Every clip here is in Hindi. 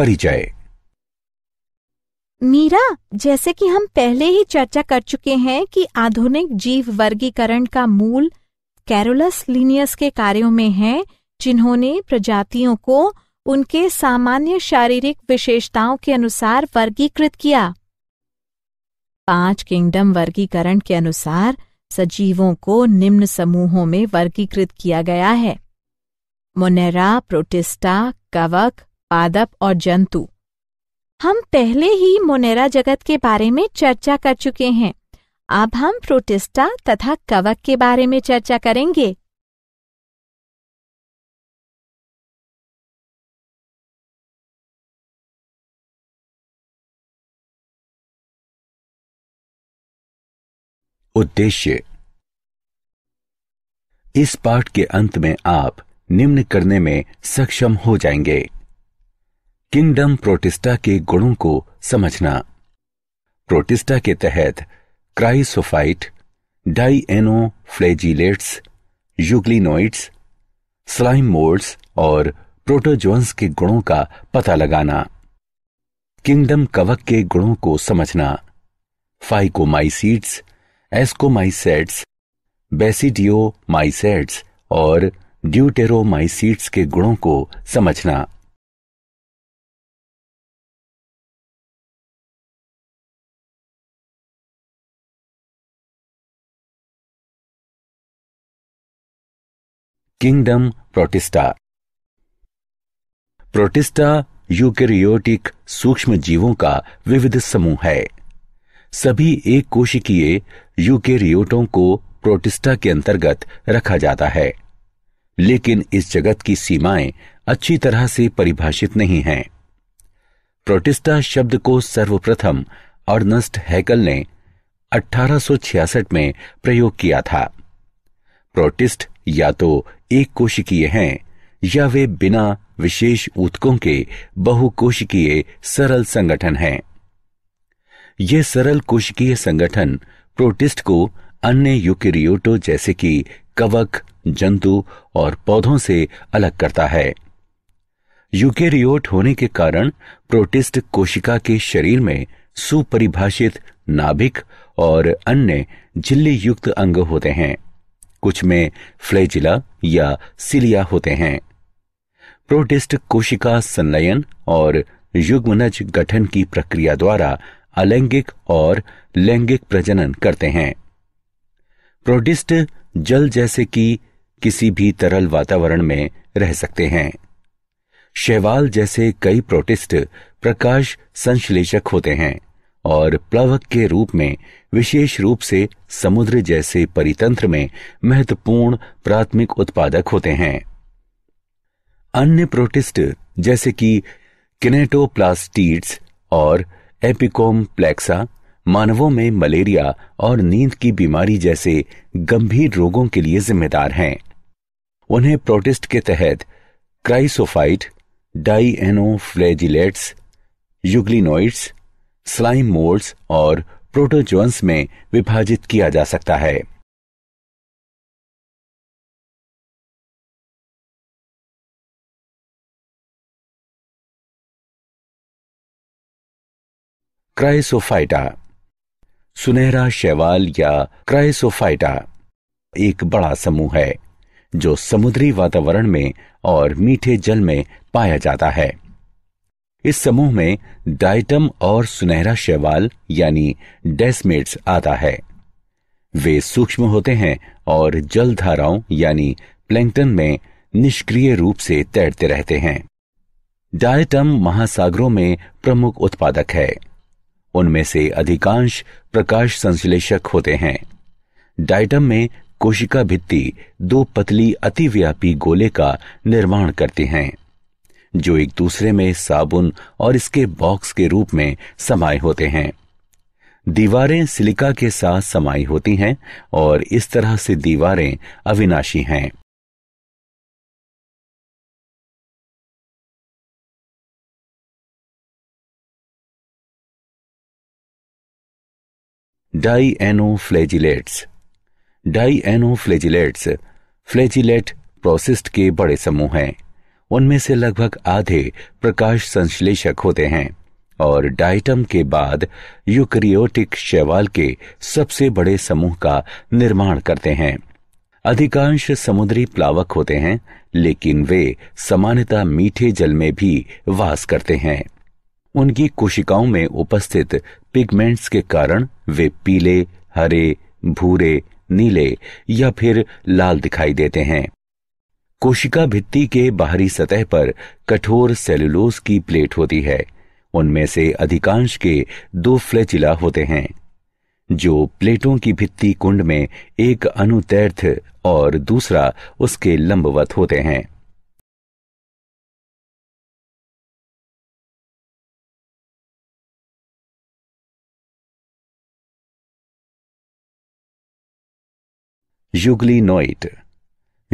परिचय मीरा जैसे कि हम पहले ही चर्चा कर चुके हैं कि आधुनिक जीव वर्गीकरण का मूल कैरोलस लिनियस के कार्यों में है जिन्होंने प्रजातियों को उनके सामान्य शारीरिक विशेषताओं के अनुसार वर्गीकृत किया पांच किंगडम वर्गीकरण के अनुसार सजीवों को निम्न समूहों में वर्गीकृत किया गया है मोनेरा प्रोटिस्टा कवक पादप और जंतु हम पहले ही मोनेरा जगत के बारे में चर्चा कर चुके हैं अब हम प्रोटिस्टा तथा कवक के बारे में चर्चा करेंगे उद्देश्य इस पाठ के अंत में आप निम्न करने में सक्षम हो जाएंगे किंगडम प्रोटिस्टा के गुणों को समझना प्रोटिस्टा के तहत chrysophyte dinoflagellates euglenoids slime moulds और प्रोटोजोन्स के गुणों का पता लगाना किंगडम कवक के गुणों को समझना फाइकोमाइसीड्स एस्कोमाइसेट्स बेसिडियोमाइसेट्स और ड्यूटेरोमाइसीड्स के गुणों को समझना किंगडम प्रोटिस्टा प्रोटिस्टा यूकेरियोटिक सूक्ष्म जीवों का विविध समूह है सभी एक कोशिकीय यूकेरियोटों को प्रोटिस्टा के अंतर्गत रखा जाता है लेकिन इस जगत की सीमाएं अच्छी तरह से परिभाषित नहीं हैं। प्रोटिस्टा शब्द को सर्वप्रथम अर्नस्ट हैकल ने 1866 में प्रयोग किया था प्रोटिस्ट या तो एक कोशिकीय हैं या वे बिना विशेष ऊतकों के बहुकोशिकीय सरल संगठन हैं ये सरल कोशिकीय संगठन प्रोटिस्ट को अन्य यूकेरियोटो जैसे कि कवक जंतु और पौधों से अलग करता है यूकेरियोट होने के कारण प्रोटिस्ट कोशिका के शरीर में सुपरिभाषित नाभिक और अन्य झिल्ली युक्त अंग होते हैं कुछ में फ्लैजिला या सिलिया होते हैं प्रोटिस्ट कोशिका संलयन और युग्मनज गठन की प्रक्रिया द्वारा अलैंगिक और लैंगिक प्रजनन करते हैं प्रोटिस्ट जल जैसे कि किसी भी तरल वातावरण में रह सकते हैं शैवाल जैसे कई प्रोटिस्ट प्रकाश संश्लेषक होते हैं और प्लवक के रूप में विशेष रूप से समुद्र जैसे परितंत्र में महत्वपूर्ण प्राथमिक उत्पादक होते हैं अन्य प्रोटिस्ट जैसे कि किनेटोप्लास्टीड्स और एपिकोम प्लेक्सा मानवों में मलेरिया और नींद की बीमारी जैसे गंभीर रोगों के लिए जिम्मेदार हैं उन्हें प्रोटिस्ट के तहत chrysophyte dinoflagellates euglenoids slime moulds और प्रोटोजोन्स में विभाजित किया जा सकता है क्राइसोफाइटा सुनहरा शैवाल या क्राइसोफाइटा एक बड़ा समूह है जो समुद्री वातावरण में और मीठे जल में पाया जाता है इस समूह में डाइटम और सुनहरा शैवाल यानी डेस्मेट्स आता है वे सूक्ष्म होते हैं और जल धाराओं यानी प्लैंक्टन में निष्क्रिय रूप से तैरते रहते हैं डायटम महासागरों में प्रमुख उत्पादक है उनमें से अधिकांश प्रकाश संश्लेषक होते हैं डायटम में कोशिका भित्ति दो पतली अतिव्यापी गोले का निर्माण करती हैं जो एक दूसरे में साबुन और इसके बॉक्स के रूप में समाये होते हैं दीवारें सिलिका के साथ समाई होती हैं और इस तरह से दीवारें अविनाशी हैं dinoflagellates dinoflagellates flagellate processed के बड़े समूह हैं उनमें से लगभग आधे प्रकाश संश्लेषक होते हैं और डाइटम के बाद यूक्रियोटिक शैवाल के सबसे बड़े समूह का निर्माण करते हैं अधिकांश समुद्री प्लावक होते हैं लेकिन वे सामान्यतः मीठे जल में भी वास करते हैं उनकी कोशिकाओं में उपस्थित पिगमेंट्स के कारण वे पीले हरे भूरे नीले या फिर लाल दिखाई देते हैं कोशिका भित्ति के बाहरी सतह पर कठोर सेलुलोज की प्लेट होती है उनमें से अधिकांश के दो फ्लैचिला होते हैं जो प्लेटों की भित्ति कुंड में एक अनुतैर्थ और दूसरा उसके लंबवत होते हैं युगली नोइट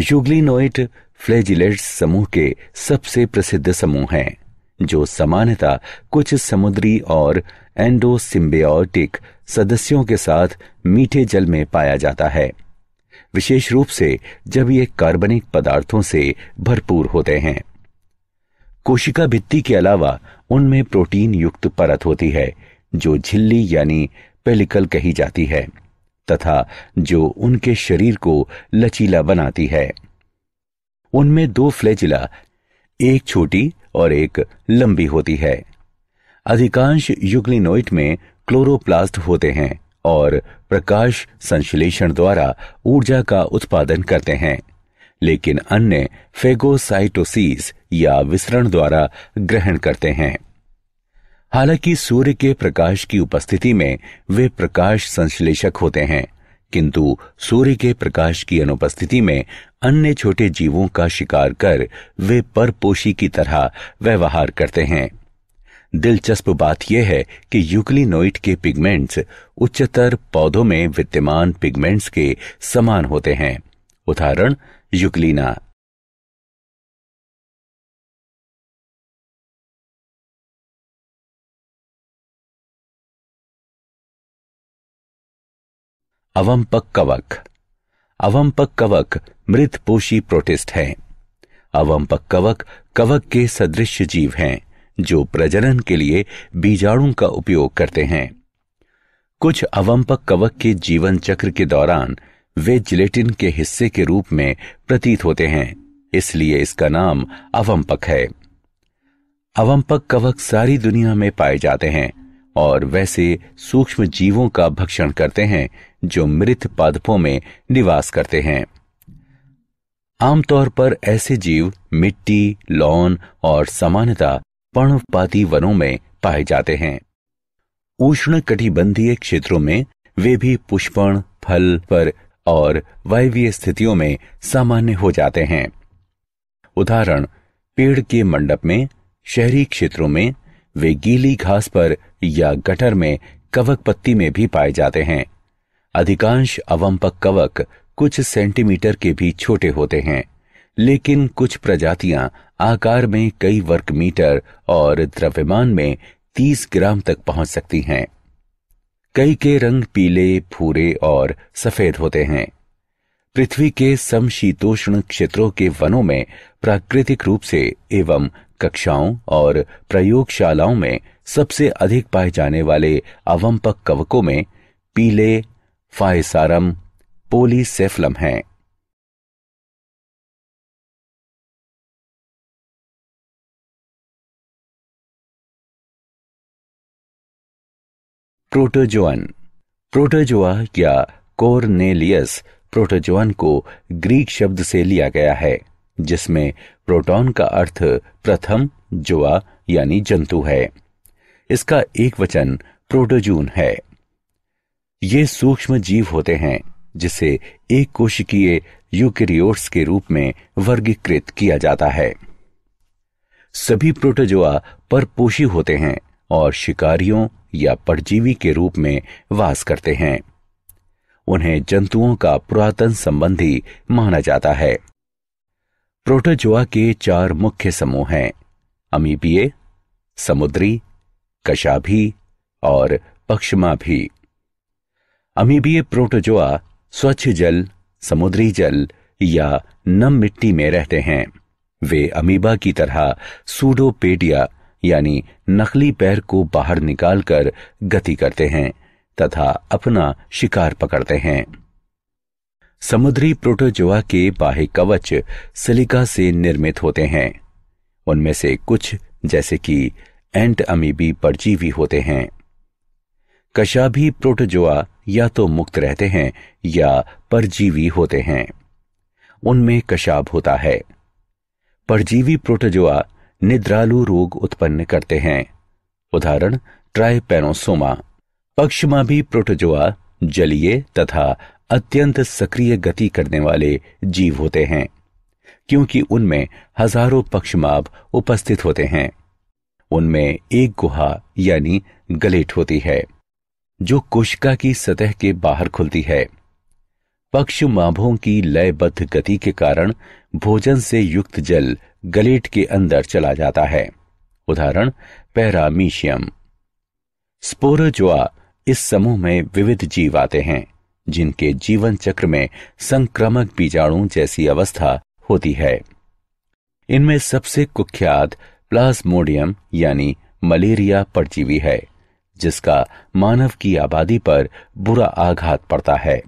यूग्लिनोइट फ्लेजिलेट्स समूह के सबसे प्रसिद्ध समूह हैं जो सामान्यतः कुछ समुद्री और एंडोसिम्बियोटिक सदस्यों के साथ मीठे जल में पाया जाता है विशेष रूप से जब ये कार्बनिक पदार्थों से भरपूर होते हैं कोशिका भित्ति के अलावा उनमें प्रोटीन युक्त परत होती है जो झिल्ली यानी पेलिकल कही जाती है तथा जो उनके शरीर को लचीला बनाती है उनमें दो फ्लैचिला एक छोटी और एक लंबी होती है अधिकांश युग्लिनोइट में क्लोरोप्लास्ट होते हैं और प्रकाश संश्लेषण द्वारा ऊर्जा का उत्पादन करते हैं लेकिन अन्य फेगोसाइटोसिस या विसरण द्वारा ग्रहण करते हैं हालांकि सूर्य के प्रकाश की उपस्थिति में वे प्रकाश संश्लेषक होते हैं किंतु सूर्य के प्रकाश की अनुपस्थिति में अन्य छोटे जीवों का शिकार कर वे परपोषी की तरह व्यवहार करते हैं दिलचस्प बात यह है कि यूक्लिनोइट के पिगमेंट्स उच्चतर पौधों में विद्यमान पिगमेंट्स के समान होते हैं उदाहरण युक्लिना अवंपक कवक अवंपक कवक मृत पोषी प्रोटिस्ट है अवंपक कवक कवक के सदृश जीव हैं जो प्रजनन के लिए बीजाणु का उपयोग करते हैं कुछ अवंपक कवक के जीवन चक्र के दौरान वे जिलेटिन के हिस्से के रूप में प्रतीत होते हैं इसलिए इसका नाम अवंपक है अवंपक कवक सारी दुनिया में पाए जाते हैं और वैसे सूक्ष्म जीवों का भक्षण करते हैं जो मृत पादपों में निवास करते हैं आमतौर पर ऐसे जीव मिट्टी लॉन और सामान्यता पर्णपाती वनों में पाए जाते हैं उष्ण कटिबंधीय क्षेत्रों में वे भी पुष्पण फल पर और वायवीय स्थितियों में सामान्य हो जाते हैं उदाहरण पेड़ के मंडप में शहरी क्षेत्रों में वे गीली घास पर या गटर में कवक पत्ती में भी पाए जाते हैं अधिकांश अवंपक कवक कुछ सेंटीमीटर के भी छोटे होते हैं लेकिन कुछ प्रजातियां आकार में कई वर्ग मीटर और द्रव्यमान में 30 ग्राम तक पहुंच सकती हैं कई के रंग पीले भूरे और सफेद होते हैं पृथ्वी के समशीतोष्ण क्षेत्रों के वनों में प्राकृतिक रूप से एवं कक्षाओं और प्रयोगशालाओं में सबसे अधिक पाए जाने वाले अवंपक कवकों में पीले फाइसारम पोलीसेफलम है प्रोटोजोअन प्रोटोजोआ या कोर्नेलियस प्रोटोजोअन को ग्रीक शब्द से लिया गया है जिसमें प्रोटॉन का अर्थ प्रथम जोआ यानी जंतु है इसका एक वचन प्रोटोजून है ये सूक्ष्म जीव होते हैं जिसे एक कोशिकीय यूकेरियोट्स के रूप में वर्गीकृत किया जाता है सभी प्रोटोजोआ परपोषी होते हैं और शिकारियों या परजीवी के रूप में वास करते हैं उन्हें जंतुओं का पुरातन संबंधी माना जाता है प्रोटोजोआ के चार मुख्य समूह हैं अमीबिये समुद्री कशाभी और पक्षमा भी अमीबीय प्रोटोजोआ स्वच्छ जल समुद्री जल या नम मिट्टी में रहते हैं वे अमीबा की तरह सूडोपेडिया यानी नकली पैर को बाहर निकालकर गति करते हैं तथा अपना शिकार पकड़ते हैं समुद्री प्रोटोजोआ के बाह्य कवच सिलिका से निर्मित होते हैं उनमें से कुछ जैसे कि एंट अमीबी परजीवी होते हैं कशाभी प्रोटोजोआ या तो मुक्त रहते हैं या परजीवी होते हैं उनमें कशाब होता है परजीवी प्रोटोजोआ निद्रालु रोग उत्पन्न करते हैं उदाहरण ट्राइपेनोसोमा भी प्रोटोजोआ जलीय तथा अत्यंत सक्रिय गति करने वाले जीव होते हैं क्योंकि उनमें हजारों पक्षमाभ उपस्थित होते हैं उनमें एक गुहा यानी गलेट होती है जो कोशिका की सतह के बाहर खुलती है पक्ष माभों की लयबद्ध गति के कारण भोजन से युक्त जल गलेट के अंदर चला जाता है उदाहरण पैरामीशियम स्पोरजोआ इस समूह में विविध जीव आते हैं जिनके जीवन चक्र में संक्रमक बीजाणु जैसी अवस्था होती है इनमें सबसे कुख्यात प्लाज्मोडियम यानी मलेरिया परजीवी है जिसका मानव की आबादी पर बुरा आघात पड़ता है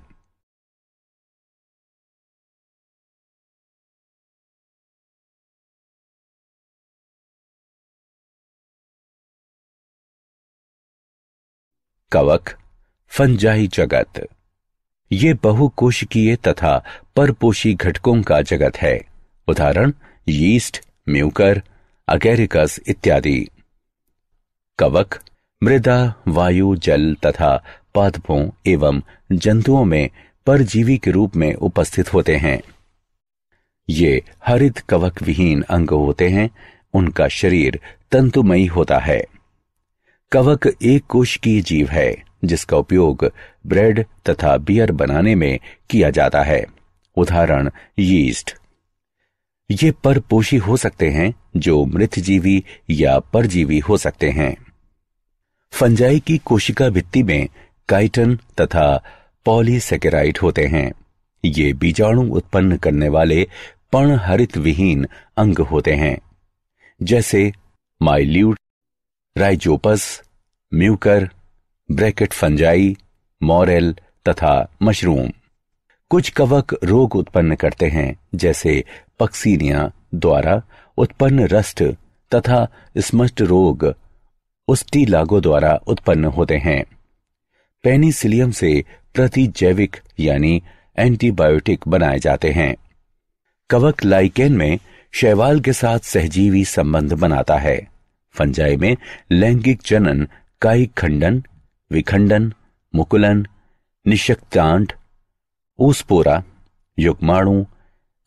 कवक फंजाई जगत ये बहुकोशिकीय तथा परपोषी घटकों का जगत है उदाहरण यीस्ट म्यूकर अगेरिकस इत्यादि कवक मृदा वायु जल तथा पादपों एवं जंतुओं में परजीवी के रूप में उपस्थित होते हैं ये हरित कवक विहीन अंग होते हैं उनका शरीर तंतुमयी होता है कवक एक कोश की जीव है जिसका उपयोग ब्रेड तथा बियर बनाने में किया जाता है उदाहरण यीस्ट ये परपोषी हो सकते हैं जो मृतजीवी या परजीवी हो सकते हैं फंजाई की कोशिका भित्ति में काइटन तथा पॉलीसेकेराइट होते हैं ये बीजाणु उत्पन्न करने वाले हरित विहीन अंग होते हैं जैसे माइल्यूट Rhizopus Mucor bracket fungi morel तथा मशरूम कुछ कवक रोग उत्पन्न करते हैं जैसे पक्सीनिया द्वारा उत्पन्न रस्ट तथा स्मष्ट रोग उस टी लागो द्वारा उत्पन्न होते हैं पेनिसिलियम से प्रतिजैविक यानी एंटीबायोटिक बनाए जाते हैं कवक लाइकेन में शैवाल के साथ सहजीवी संबंध बनाता है फंजाई में लैंगिक जनन कायिक खंडन विखंडन मुकुलन निशक्तांड ऊसपोरा युगमाणु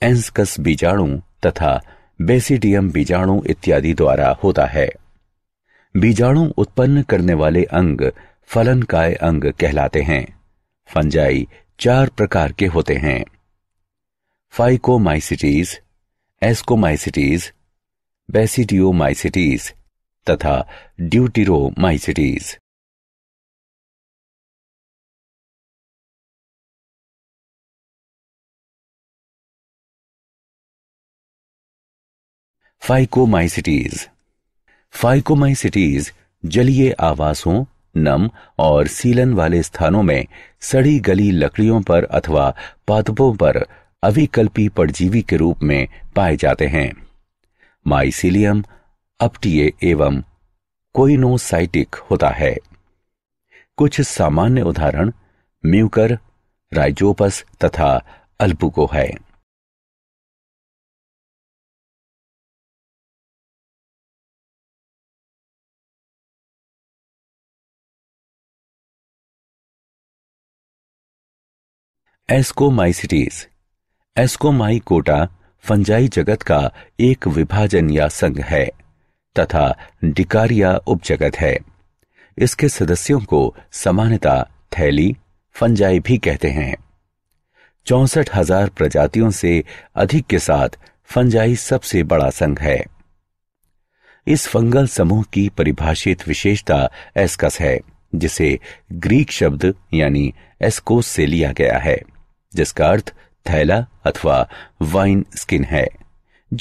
एंसकस बीजाणु तथा बेसिडियम बीजाणु इत्यादि द्वारा होता है बीजाणु उत्पन्न करने वाले अंग फलनकाय अंग कहलाते हैं फंजाई चार प्रकार के होते हैं फाइकोमाइसिटीज एस्कोमाइसिटीज बेसिडियोमाइसिटीज तथा ड्यूटीरोमाइसिटीज फाइकोमाइसिटीज़ फाइकोमाइसिटीज जलीय आवासों नम और सीलन वाले स्थानों में सड़ी गली लकड़ियों पर अथवा पादपों पर अविकल्पी परजीवी के रूप में पाए जाते हैं माइसिलियम अपटीय एवं कोइनोसाइटिक होता है कुछ सामान्य उदाहरण म्यूकर राइजोपस तथा अल्पुको है एस्कोमाइसिटीज कोटा फंजाई जगत का एक विभाजन या संघ है तथा डिकारिया उपजगत है इसके सदस्यों को समानता थैली फंजाई भी कहते हैं चौसठ हजार प्रजातियों से अधिक के साथ फंजाई सबसे बड़ा संघ है इस फंगल समूह की परिभाषित विशेषता एस्कस है जिसे ग्रीक शब्द यानी एस्कोस से लिया गया है जिसका अर्थ थैला अथवा वाइन स्किन है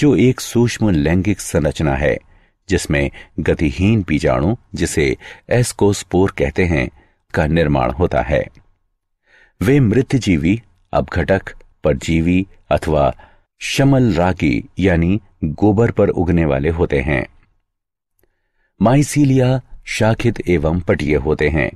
जो एक सूक्ष्म लैंगिक संरचना है जिसमें गतिहीन बीजाणु जिसे एस्कोस्पोर कहते हैं का निर्माण होता है वे मृत जीवी अपघटक परजीवी अथवा शमल रागी यानी गोबर पर उगने वाले होते हैं माइसीलिया शाखित एवं पटीय होते हैं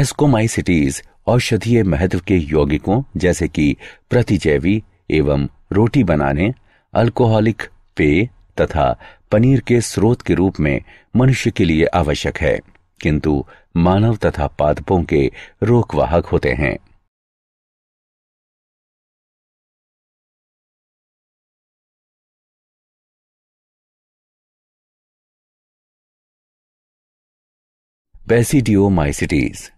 एस्कोमाइसिटीज औषधीय महत्व के यौगिकों जैसे कि प्रतिजैवी एवं रोटी बनाने अल्कोहलिक पेय तथा पनीर के स्रोत के रूप में मनुष्य के लिए आवश्यक है किंतु मानव तथा पादपों के रोगवाहक होते हैं बेसिडियोमाइसिटीज़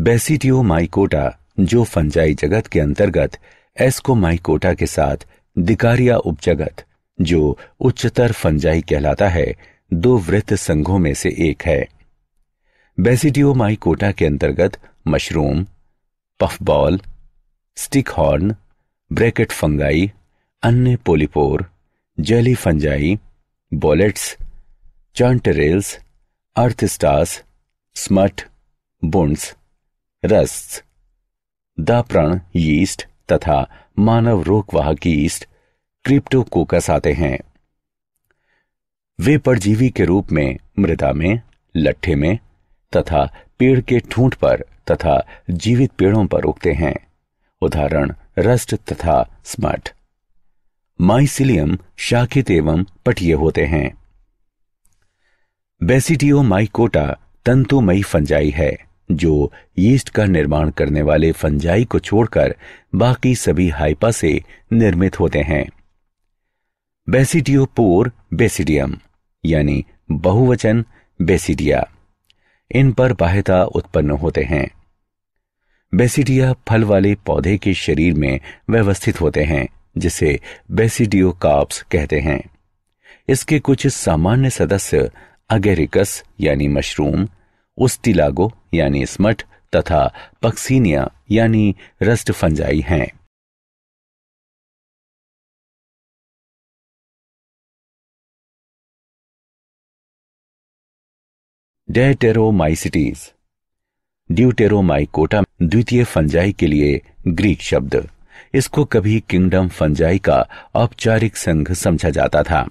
बेसिटियो माइकोटा जो फंजाई जगत के अंतर्गत एस्को माइकोटा के साथ दिकारिया उपजगत जो उच्चतर फंजाई कहलाता है दो वृत्त संघों में से एक है बेसिटियो माइकोटा के अंतर्गत mushroom puffball stinkhorn bracket fungi अन्य polypore jelly fungi boletes chanterelles earthstars smut bunts rust दाप्रण यीस्ट तथा मानव रोगवाहक यीस्ट क्रिप्टोकोकस आते हैं वे परजीवी के रूप में मृदा में लट्ठे में तथा पेड़ के ठूंठ पर तथा जीवित पेड़ों पर उगते हैं उदाहरण रस्ट तथा स्मट माइसिलियम शाखित एवं पटिये होते हैं बेसिटियो माइकोटा तंतुमयी फंजाई है जो यीस्ट का निर्माण करने वाले फंजाई को छोड़कर बाकी सभी हाइपा से निर्मित होते हैं बेसिडियोपोर बेसिडियम यानी बहुवचन बेसिडिया इन पर बाह्यता उत्पन्न होते हैं बेसिडिया फल वाले पौधे के शरीर में व्यवस्थित होते हैं जिसे बेसिडियोकार्प्स कहते हैं इसके कुछ सामान्य सदस्य अगेरिकस यानी मशरूम उस्टिलागो यानी स्मट तथा पक्सीनिया यानी रस्ट फंजाई हैं डेटेरोमाइसिटीज ड्यूटेरोमाइकोटा द्वितीय फंजाई के लिए ग्रीक शब्द इसको कभी किंगडम फंजाई का औपचारिक संघ समझा जाता था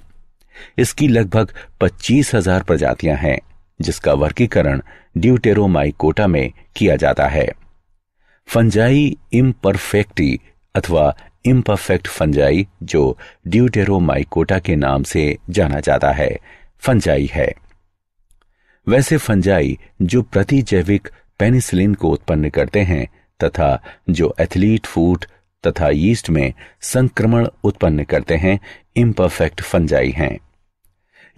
इसकी लगभग पच्चीस हजार प्रजातियां हैं जिसका वर्गीकरण ड्यूटेरोमाइकोटा में किया जाता है फंजाई इम्परफेक्टी अथवा इम्परफेक्ट फंजाई जो ड्यूटेरोमाइकोटा के नाम से जाना जाता है फंजाई है वैसे फंजाई जो प्रतिजैविक पेनिसिलिन को उत्पन्न करते हैं तथा जो एथलीट फूट तथा यीस्ट में संक्रमण उत्पन्न करते हैं इम्परफेक्ट फंजाई हैं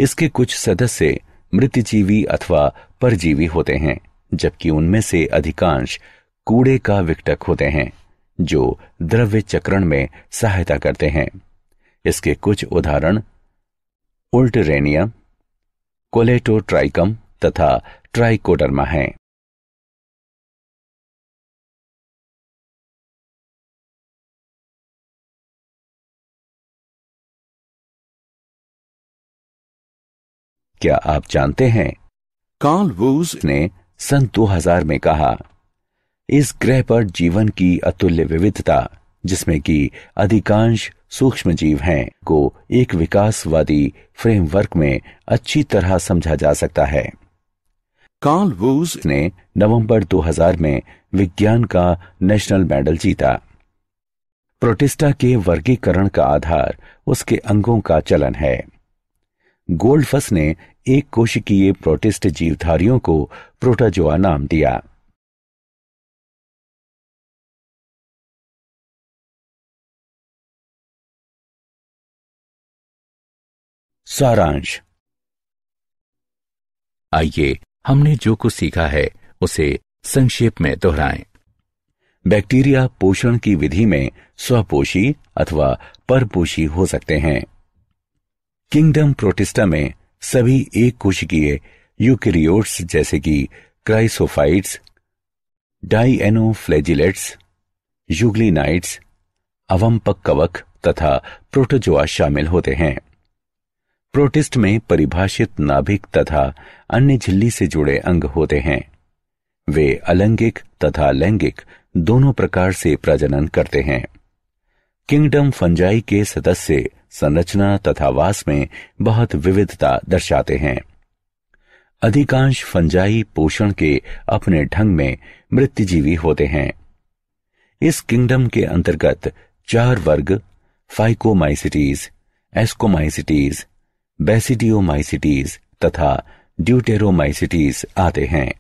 इसके कुछ सदस्य मृतजीवी अथवा परजीवी होते हैं जबकि उनमें से अधिकांश कूड़े का विकटक होते हैं जो द्रव्य चक्रण में सहायता करते हैं इसके कुछ उदाहरण उल्टरेनियम कोलेटोट्राइकम तथा ट्राइकोडर्मा हैं क्या आप जानते हैं कार्ल वूज ने सन 2000 में कहा इस ग्रह पर जीवन की अतुल्य विविधता जिसमें कि अधिकांश सूक्ष्म जीव हैं को एक विकासवादी फ्रेमवर्क में अच्छी तरह समझा जा सकता है कार्ल वूज ने नवंबर 2000 में विज्ञान का नेशनल मेडल जीता प्रोटिस्टा के वर्गीकरण का आधार उसके अंगों का चलन है गोल्डफस ने एक कोशिकीय प्रोटिस्ट जीवधारियों को प्रोटाजोआ नाम दिया सारांश आइए हमने जो कुछ सीखा है उसे संक्षेप में दोहराएं। बैक्टीरिया पोषण की विधि में स्वपोषी अथवा परपोषी हो सकते हैं किंगडम प्रोटिस्टा में सभी एक कोशिकीय यूकेरियोट्स जैसे कि क्राइसोफाइट्स डाइएनोफ्लेजिलेट्स यूग्लिनाइट्स अवंपक कवक तथा प्रोटोजोआ शामिल होते हैं प्रोटिस्ट में परिभाषित नाभिक तथा अन्य झिल्ली से जुड़े अंग होते हैं वे अलैंगिक तथा लैंगिक दोनों प्रकार से प्रजनन करते हैं किंगडम फंजाई के सदस्य संरचना तथा वास में बहुत विविधता दर्शाते हैं अधिकांश फंजाई पोषण के अपने ढंग में मृत्युजीवी होते हैं इस किंगडम के अंतर्गत चार वर्ग फाइकोमाइसिटीज एस्कोमाइसिटीज बेसिडियोमाइसिटीज तथा ड्यूटेरोमाइसिटीज आते हैं